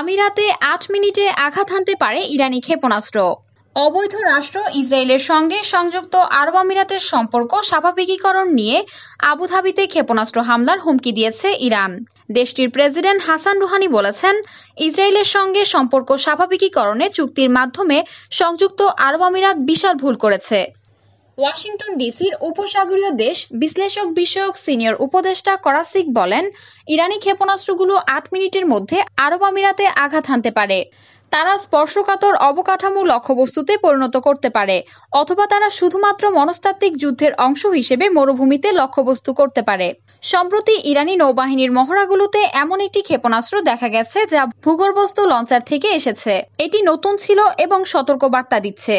আমিরাতে আট মিনিটে আঘাত হানতে পারে ইরানি ক্ষেপণাস্ত্র অবৈধ রাষ্ট্র ইসরায়েলের সঙ্গে সংযুক্ত আরব আমিরাতের সম্পর্ক স্বাভাবিকীকরণ নিয়ে আবুধাবিতে ক্ষেপণাস্ত্র হামলার হুমকি দিয়েছে ইরান দেশটির প্রেসিডেন্ট হাসান রুহানি বলেছেন ইসরায়েলের সঙ্গে সম্পর্ক স্বাভাবিকীকরণে চুক্তির মাধ্যমে সংযুক্ত আরব আমিরাত বিশাল ভুল করেছে ওয়াশিংটন ডিসির উপসাগরীয় দেশ বিশ্লেষক বিষয়ক সিনিয়র উপদেষ্টা করাসিক বলেন ইরানি ক্ষেপণাস্ত্রগুলো আট মিনিটের মধ্যে আরব আমিরাতে আঘাত হানতে পারে তারা স্পর্শকাতর অবকাঠামো লক্ষ্যবস্তুতে পরিণত করতে পারে অথবা তারা শুধুমাত্র মনস্তাত্ত্বিক যুদ্ধের অংশ হিসেবে মরুভূমিতে লক্ষ্যবস্তু করতে পারে সম্প্রতি ইরানি নৌবাহিনীর মহড়াগুলোতে এমন একটি ক্ষেপণাস্ত্র দেখা গেছে যা ভূগর্ভস্থ লঞ্চার থেকে এসেছে এটি নতুন ছিল এবং সতর্কবার্তা দিচ্ছে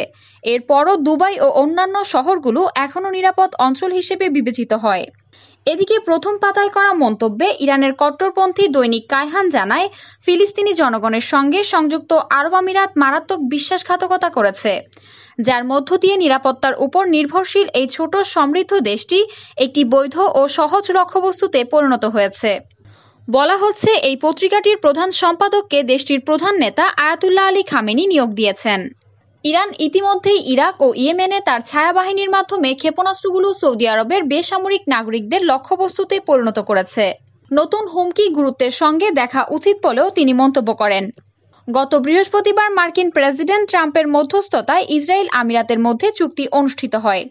এরপরও দুবাই ও অন্যান্য শহরগুলো এখনও নিরাপদ অঞ্চল হিসেবে বিবেচিত হয় এদিকে প্রথম পাতায় করা মন্তব্যে ইরানের কট্টরপন্থী দৈনিক কায়হান জানায় ফিলিস্তিনি জনগণের সঙ্গে সংযুক্ত আরব আমিরাত মারাত্মক বিশ্বাসঘাতকতা করেছে যার মধ্য দিয়ে নিরাপত্তার উপর নির্ভরশীল এই ছোট সমৃদ্ধ দেশটি একটি বৈধ ও সহজ লক্ষ্যবস্তুতে পরিণত হয়েছে বলা হচ্ছে এই পত্রিকাটির প্রধান সম্পাদককে দেশটির প্রধান নেতা আয়াতুল্লাহ আলী খামেনি নিয়োগ দিয়েছেন ইরান ইতিমধ্যেই ইরাক ও ইয়েমেনে তার ছায়াবাহিনীর মাধ্যমে ক্ষেপণাস্ত্রগুলো সৌদি আরবের বেসামরিক নাগরিকদের লক্ষ্যবস্তুতে পরিণত করেছে নতুন হুমকি গুরুত্বের সঙ্গে দেখা উচিত বলেও তিনি মন্তব্য করেন গত বৃহস্পতিবার মার্কিন প্রেসিডেন্ট ট্রাম্পের মধ্যস্থতায় ইসরায়েল আমিরাতের মধ্যে চুক্তি অনুষ্ঠিত হয়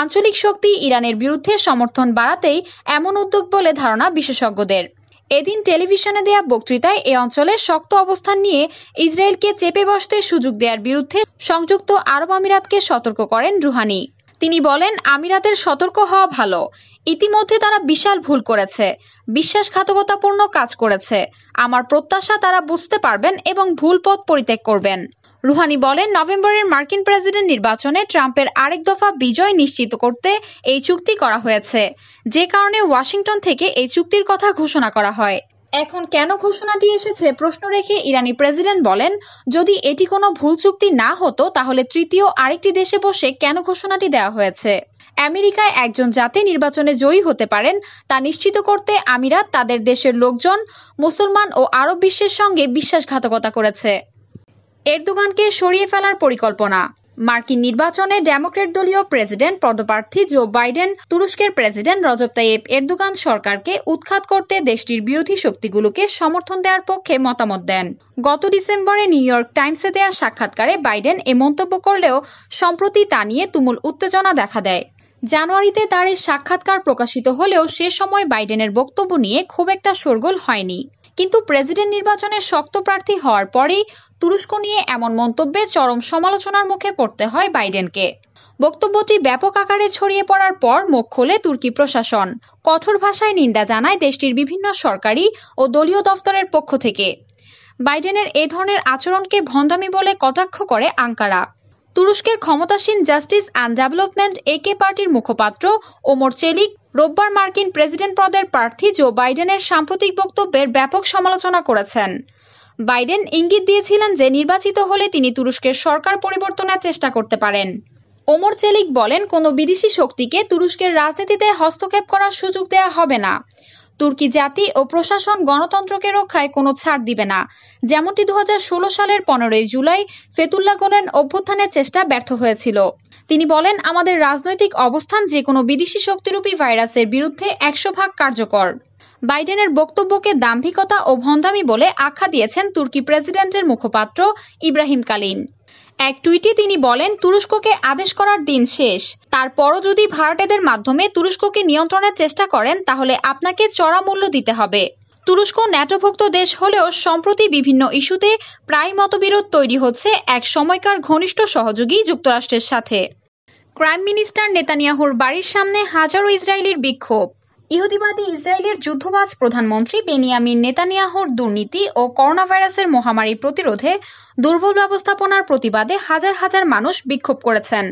আঞ্চলিক শক্তি ইরানের বিরুদ্ধে সমর্থন বাড়াতেই এমন উদ্যোগ বলে ধারণা বিশেষজ্ঞদের এদিন টেলিভিশনে দেয়া বক্তৃতায় এ অঞ্চলের শক্ত অবস্থান নিয়ে ইসরায়েলকে চেপে বসতে সুযোগ দেয়ার বিরুদ্ধে সংযুক্ত আরব আমিরাতকে সতর্ক করেন রুহানি তিনি বলেন আমিরাতের সতর্ক হওয়া ভালো ইতিমধ্যে তারা বিশাল ভুল করেছে বিশ্বাসঘাতকতাপূর্ণ কাজ করেছে আমার প্রত্যাশা তারা বুঝতে পারবেন এবং ভুল পথ পরিত্যাগ করবেন রুহানি বলেন নভেম্বরের মার্কিন প্রেসিডেন্ট নির্বাচনে ট্রাম্পের আরেক দফা বিজয় নিশ্চিত করতে এই চুক্তি করা হয়েছে যে কারণে ওয়াশিংটন থেকে এই চুক্তির কথা ঘোষণা করা হয় এখন কেন ঘোষণাটি এসেছে প্রশ্ন রেখে ইরানি প্রেসিডেন্ট বলেন যদি এটি কোনো ভুল চুক্তি না হতো তাহলে তৃতীয় আরেকটি দেশে বসে কেন ঘোষণাটি দেওয়া হয়েছে আমেরিকায় একজন জাতি নির্বাচনে জয়ী হতে পারেন তা নিশ্চিত করতে আমিরাত তাদের দেশের লোকজন মুসলমান ও আরব বিশ্বের সঙ্গে বিশ্বাসঘাতকতা করেছে এরদোগানকে সরিয়ে ফেলার পরিকল্পনা মার্কিন নির্বাচনে ডেমোক্রেট দলীয় প্রেসিডেন্ট পদপ্রার্থী জো বাইডেন তুরস্কের প্রেসিডেন্ট রজব তাইয়েব এরদোগান সরকারকে উৎখাত করতে দেশটির বিরোধী শক্তিগুলোকে সমর্থন দেওয়ার পক্ষে মতামত দেন গত ডিসেম্বরে নিউ ইয়র্ক টাইমসে দেওয়া সাক্ষাৎকারে বাইডেন এ মন্তব্য করলেও সম্প্রতি তা নিয়ে তুমুল উত্তেজনা দেখা দেয় জানুয়ারিতে তার এই সাক্ষাৎকার প্রকাশিত হলেও সে সময় বাইডেনের বক্তব্য নিয়ে খুব একটা শোরগোল হয়নি কিন্তু প্রেসিডেন্ট নির্বাচনে শক্ত প্রার্থী হওয়ার পরেই তুরস্ক নিয়ে এমন মন্তব্যে চরম সমালোচনার মুখে পড়তে হয় বাইডেনকে বক্তব্যটি ব্যাপক আকারে ছড়িয়ে পড়ার পর মুখ খোলে তুর্কি প্রশাসন কঠোর ভাষায় নিন্দা জানায় দেশটির বিভিন্ন সরকারি ও দলীয় দফতরের পক্ষ থেকে বাইডেনের এ ধরনের আচরণকে ভন্দামি বলে কটাক্ষ করে আঙ্কারা তুরস্কের ক্ষমতাসীন জাস্টিস অ্যান্ড ডেভেলপমেন্ট একে পার্টির মুখপাত্র ওমর চেলিক রোববার মার্কিন প্রেসিডেন্ট পদের প্রার্থী জো বাইডেনের সাম্প্রতিক বক্তব্যের ব্যাপক সমালোচনা করেছেন বাইডেন ইঙ্গিত দিয়েছিলেন যে নির্বাচিত হলে তিনি তুরস্কের সরকার পরিবর্তনের চেষ্টা করতে পারেন ওমর চেলিক বলেন কোনো বিদেশি শক্তিকে তুরস্কের রাজনীতিতে হস্তক্ষেপ করার সুযোগ দেয়া হবে না তুর্কি জাতি ও প্রশাসন গণতন্ত্রকে রক্ষায় কোনো ছাড় দিবে না যেমনটি দু সালের পনেরোই জুলাই ফেতুল্লা গোলেন অভ্যুত্থানের চেষ্টা ব্যর্থ হয়েছিল তিনি বলেন আমাদের রাজনৈতিক অবস্থান যে কোনো বিদেশি শক্তিরূপী ভাইরাসের বিরুদ্ধে একশো ভাগ কার্যকর বাইডেনের বক্তব্যকে দাম্ভিকতা ও ভন্দামি বলে আখ্যা দিয়েছেন তুর্কি প্রেসিডেন্টের মুখপাত্র ইব্রাহিম কালিন এক টুইটে তিনি বলেন তুরস্ককে আদেশ করার দিন শেষ তারপরও যদি ভাড়াটেদের মাধ্যমে তুরস্ককে নিয়ন্ত্রণের চেষ্টা করেন তাহলে আপনাকে চড়া মূল্য দিতে হবে তুরস্ক ন্যাটোভুক্ত দেশ হলেও সম্প্রতি বিভিন্ন ইস্যুতে প্রায় মতবিরোধ তৈরি হচ্ছে এক সময়কার ঘনিষ্ঠ সহযোগী যুক্তরাষ্ট্রের সাথে ক্রাইম মিনিস্টার নেতানিয়াহুর বাড়ির সামনে হাজারো ইসরায়েলির বিক্ষোভ ইহুদিবাদী ইসরায়েলের যুদ্ধবাজ প্রধানমন্ত্রী বেনিয়ামিন নেতানিয়াহুর দুর্নীতি ও করোনাভাইরাসের মহামারী প্রতিরোধে দুর্বল ব্যবস্থাপনার প্রতিবাদে হাজার হাজার মানুষ বিক্ষোভ করেছেন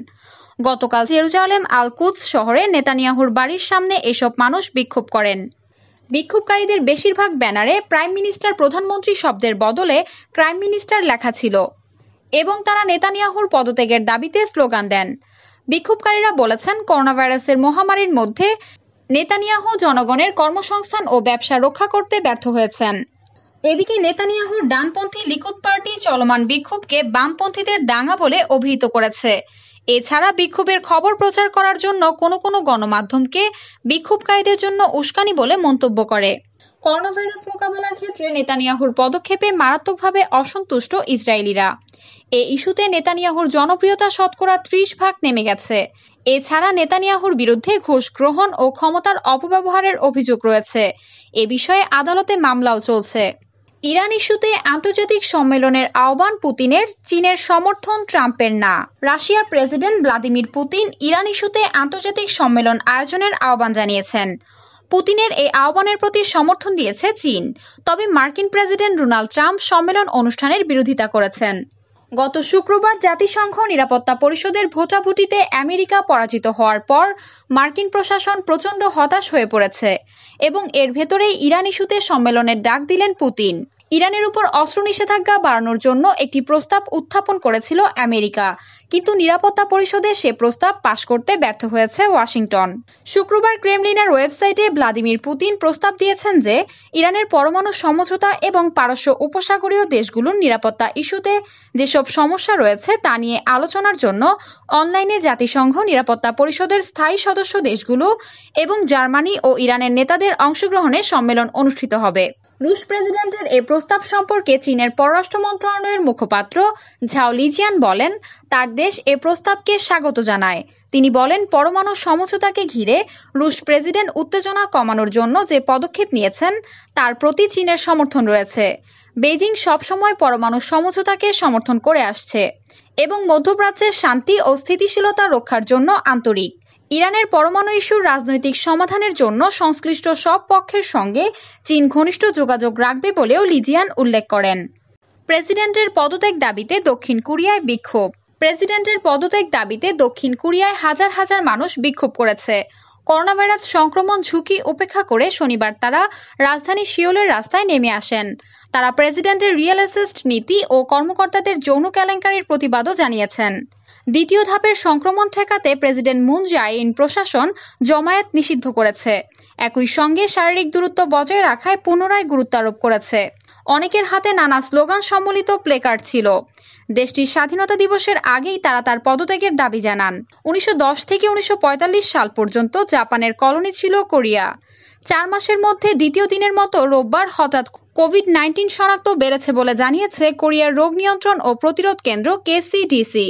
গতকাল জেরুজালেম আলকুদ শহরে নেতানিয়াহুর বাড়ির সামনে এসব মানুষ বিক্ষোভ করেন বিক্ষোভকারীদের বেশিরভাগ ব্যানারে প্রাইম মিনিস্টার প্রধানমন্ত্রী শব্দের বদলে ক্রাইম মিনিস্টার লেখা ছিল এবং তারা নেতানিয়াহুর পদত্যাগের দাবিতে স্লোগান দেন বিক্ষোভকারীরা বলেছেন করোনাভাইরাসের মহামারীর মধ্যে নেতানিয়াহু জনগণের কর্মসংস্থান ও ব্যবসা রক্ষা করতে ব্যর্থ হয়েছেন এদিকে নেতানিয়াহুর ডানপন্থী লিকুদ পার্টি চলমান বিক্ষোভকে বামপন্থীদের দাঙ্গা বলে অভিহিত করেছে এছাড়া বিক্ষোভের খবর প্রচার করার জন্য কোনো কোনো গণমাধ্যমকে বিক্ষোভকারীদের জন্য উস্কানি বলে মন্তব্য করে করোনাভাইরাস মোকাবেলার ক্ষেত্রে নেতানিয়াহুর পদক্ষেপে মারাত্মকভাবে অসন্তুষ্ট ইসরায়েলিরা এ ইস্যুতে নেতানিয়াহুর জনপ্রিয়তা শতকরা ত্রিশ ভাগ নেমে গেছে এছাড়া নেতানিয়াহুর বিরুদ্ধে ঘুষ গ্রহণ ও ক্ষমতার অপব্যবহারের অভিযোগ রয়েছে এ বিষয়ে আদালতে মামলাও চলছে ইরান ইস্যুতে আন্তর্জাতিক সম্মেলনের আহ্বান পুতিনের চীনের সমর্থন ট্রাম্পের না রাশিয়ার প্রেসিডেন্ট ভ্লাদিমির পুতিন ইরান ইস্যুতে আন্তর্জাতিক সম্মেলন আয়োজনের আহ্বান জানিয়েছেন পুতিনের এই আহ্বানের প্রতি সমর্থন দিয়েছে চীন তবে মার্কিন প্রেসিডেন্ট ডোনাল্ড ট্রাম্প সম্মেলন অনুষ্ঠানের বিরোধিতা করেছেন গত শুক্রবার জাতিসংঘ নিরাপত্তা পরিষদের ভোটাভুটিতে আমেরিকা পরাজিত হওয়ার পর মার্কিন প্রশাসন প্রচণ্ড হতাশ হয়ে পড়েছে এবং এর ভেতরেই ইরান ইস্যুতে সম্মেলনের ডাক দিলেন পুতিন ইরানের উপর অস্ত্র নিষেধাজ্ঞা বাড়ানোর জন্য একটি প্রস্তাব উত্থাপন করেছিল আমেরিকা কিন্তু নিরাপত্তা পরিষদে সে প্রস্তাব পাশ করতে ব্যর্থ হয়েছে ওয়াশিংটন শুক্রবার ক্রেমলিনের ওয়েবসাইটে ভ্লাদিমির পুতিন প্রস্তাব দিয়েছেন যে ইরানের পরমাণু সমঝোতা এবং পারস্য উপসাগরীয় দেশগুলোর নিরাপত্তা ইস্যুতে যেসব সমস্যা রয়েছে তা নিয়ে আলোচনার জন্য অনলাইনে জাতিসংঘ নিরাপত্তা পরিষদের স্থায়ী সদস্য দেশগুলো এবং জার্মানি ও ইরানের নেতাদের অংশগ্রহণে সম্মেলন অনুষ্ঠিত হবে রুশ প্রেসিডেন্টের এ প্রস্তাব সম্পর্কে চীনের পররাষ্ট্র মন্ত্রণালয়ের মুখপাত্র ঝাও লিজিয়ান বলেন তার দেশ এ প্রস্তাবকে স্বাগত জানায় তিনি বলেন পরমাণু সমঝোতাকে ঘিরে রুশ প্রেসিডেন্ট উত্তেজনা কমানোর জন্য যে পদক্ষেপ নিয়েছেন তার প্রতি চীনের সমর্থন রয়েছে বেজিং সবসময় পরমাণু সমঝোতাকে সমর্থন করে আসছে এবং মধ্যপ্রাচ্যের শান্তি ও স্থিতিশীলতা রক্ষার জন্য আন্তরিক ইরানের পরমাণু ইস্যুর রাজনৈতিক সমাধানের জন্য সংশ্লিষ্ট সব পক্ষের সঙ্গে চীন ঘনিষ্ঠ যোগাযোগ রাখবে বলেও লিজিয়ান উল্লেখ করেন প্রেসিডেন্টের পদত্যাগ দাবিতে দক্ষিণ কোরিয়ায় বিক্ষোভ প্রেসিডেন্টের পদত্যাগ দাবিতে দক্ষিণ কোরিয়ায় হাজার হাজার মানুষ বিক্ষোভ করেছে করোনাভাইরাস সংক্রমণ ঝুঁকি উপেক্ষা করে শনিবার তারা রাজধানী শিওলের রাস্তায় নেমে আসেন তারা প্রেসিডেন্টের রিয়েল এসেস্ট নীতি ও কর্মকর্তাদের যৌন কেলেঙ্কারির প্রতিবাদও জানিয়েছেন দ্বিতীয় ধাপের সংক্রমণ ঠেকাতে প্রেসিডেন্ট মুন ইন প্রশাসন জমায়েত নিষিদ্ধ করেছে একই সঙ্গে শারীরিক দূরত্ব বজায় রাখায় পুনরায় গুরুত্ব আরোপ করেছে অনেকের হাতে নানা স্লোগান সম্বলিত প্লেকার্ড ছিল দেশটির স্বাধীনতা দিবসের আগেই তারা তার পদত্যাগের দাবি জানান উনিশশো থেকে উনিশশো সাল পর্যন্ত জাপানের কলোনি ছিল কোরিয়া চার মাসের মধ্যে দ্বিতীয় দিনের মতো রোববার হঠাৎ কোভিড নাইন্টিন শনাক্ত বেড়েছে বলে জানিয়েছে কোরিয়ার রোগ নিয়ন্ত্রণ ও প্রতিরোধ কেন্দ্র কেসিডিসি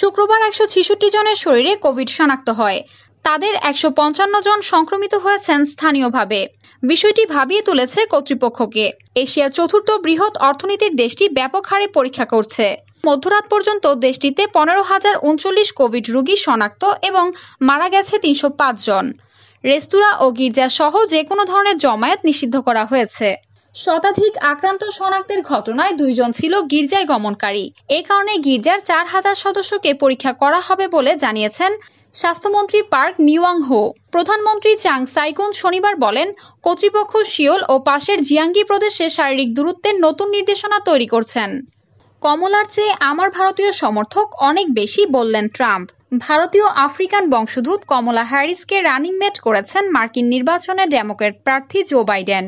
শুক্রবার একশো ছেষট্টি জনের শরীরে কোভিড শনাক্ত হয় তাদের একশো পঞ্চান্ন জন সংক্রমিত হয়েছেন স্থানীয়ভাবে বিষয়টি ভাবিয়ে তুলেছে কর্তৃপক্ষকে এশিয়ার চতুর্থ বৃহৎ অর্থনীতির দেশটি ব্যাপক হারে পরীক্ষা করছে মধ্যরাত পর্যন্ত দেশটিতে পনেরো হাজার উনচল্লিশ কোভিড রোগী শনাক্ত এবং মারা গেছে তিনশো জন রেস্তোরাঁ ও গির্জা সহ যে কোনো ধরনের জমায়েত নিষিদ্ধ করা হয়েছে শতাধিক আক্রান্ত শনাক্তের ঘটনায় দুইজন ছিল গির্জায় গমনকারী এ কারণে গির্জার চার হাজার সদস্যকে পরীক্ষা করা হবে বলে জানিয়েছেন স্বাস্থ্যমন্ত্রী পার্ক নিওয়াং হো প্রধানমন্ত্রী চাং সাইকুন শনিবার বলেন কর্তৃপক্ষ শিওল ও পাশের জিয়াঙ্গি প্রদেশে শারীরিক দূরত্বের নতুন নির্দেশনা তৈরি করছেন কমলার চেয়ে আমার ভারতীয় সমর্থক অনেক বেশি বললেন ট্রাম্প ভারতীয় আফ্রিকান বংশোদ্ভূত কমলা হ্যারিসকে রানিং মেট করেছেন মার্কিন নির্বাচনে ডেমোক্রেট প্রার্থী জো বাইডেন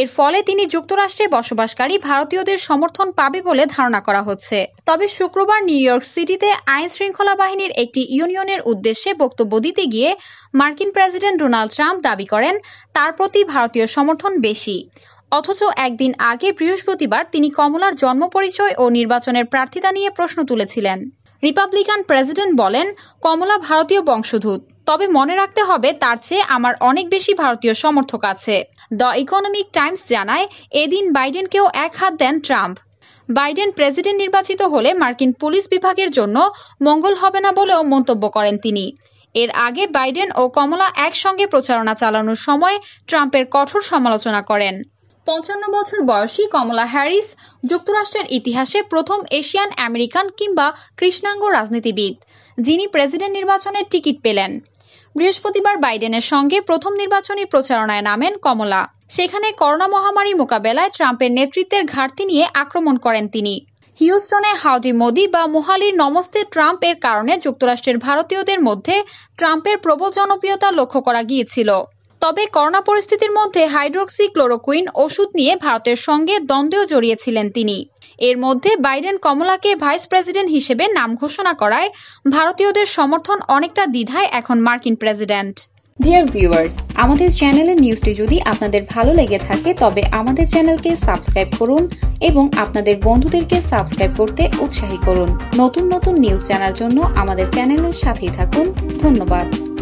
এর ফলে তিনি যুক্তরাষ্ট্রে বসবাসকারী ভারতীয়দের সমর্থন পাবে বলে ধারণা করা হচ্ছে তবে শুক্রবার নিউ ইয়র্ক সিটিতে আইন শৃঙ্খলা বাহিনীর একটি ইউনিয়নের উদ্দেশ্যে বক্তব্য দিতে গিয়ে মার্কিন প্রেসিডেন্ট ডোনাল্ড ট্রাম্প দাবি করেন তার প্রতি ভারতীয় সমর্থন বেশি অথচ একদিন আগে বৃহস্পতিবার তিনি কমলার জন্ম পরিচয় ও নির্বাচনের প্রার্থিতা নিয়ে প্রশ্ন তুলেছিলেন রিপাবলিকান প্রেসিডেন্ট বলেন কমলা ভারতীয় বংশোধূত তবে মনে রাখতে হবে তার চেয়ে আমার অনেক বেশি ভারতীয় সমর্থক আছে দ্য ইকোনমিক টাইমস জানায় এদিন বাইডেনকেও এক হাত দেন ট্রাম্প বাইডেন প্রেসিডেন্ট নির্বাচিত হলে মার্কিন পুলিশ বিভাগের জন্য মঙ্গল হবে না বলেও মন্তব্য করেন তিনি এর আগে বাইডেন ও কমলা একসঙ্গে প্রচারণা চালানোর সময় ট্রাম্পের কঠোর সমালোচনা করেন পঞ্চান্ন বছর বয়সী কমলা হ্যারিস যুক্তরাষ্ট্রের ইতিহাসে প্রথম এশিয়ান আমেরিকান কিংবা কৃষ্ণাঙ্গ রাজনীতিবিদ যিনি প্রেসিডেন্ট নির্বাচনের টিকিট পেলেন বৃহস্পতিবার বাইডেনের সঙ্গে প্রথম নির্বাচনী প্রচারণায় নামেন কমলা সেখানে করোনা মহামারী মোকাবেলায় ট্রাম্পের নেতৃত্বের ঘাটতি নিয়ে আক্রমণ করেন তিনি হিউস্টনে হাউডি মোদি বা মোহালির নমস্তে ট্রাম্প এর কারণে যুক্তরাষ্ট্রের ভারতীয়দের মধ্যে ট্রাম্পের প্রবল জনপ্রিয়তা লক্ষ্য করা গিয়েছিল তবে করোনা পরিস্থিতির মধ্যে ক্লোরোকুইন ওষুধ নিয়ে ভারতের সঙ্গে দ্বন্দ্বেও জড়িয়েছিলেন তিনি এর মধ্যে বাইডেন কমলাকে ভাইস প্রেসিডেন্ট হিসেবে নাম ঘোষণা করায় ভারতীয়দের সমর্থন অনেকটা দ্বিধায় এখন মার্কিন প্রেসিডেন্ট ডিয়ার ভিউয়ার্স আমাদের চ্যানেলের নিউজটি যদি আপনাদের ভালো লেগে থাকে তবে আমাদের চ্যানেলকে সাবস্ক্রাইব করুন এবং আপনাদের বন্ধুদেরকে সাবস্ক্রাইব করতে উৎসাহী করুন নতুন নতুন নিউজ জানার জন্য আমাদের চ্যানেলের সাথেই থাকুন ধন্যবাদ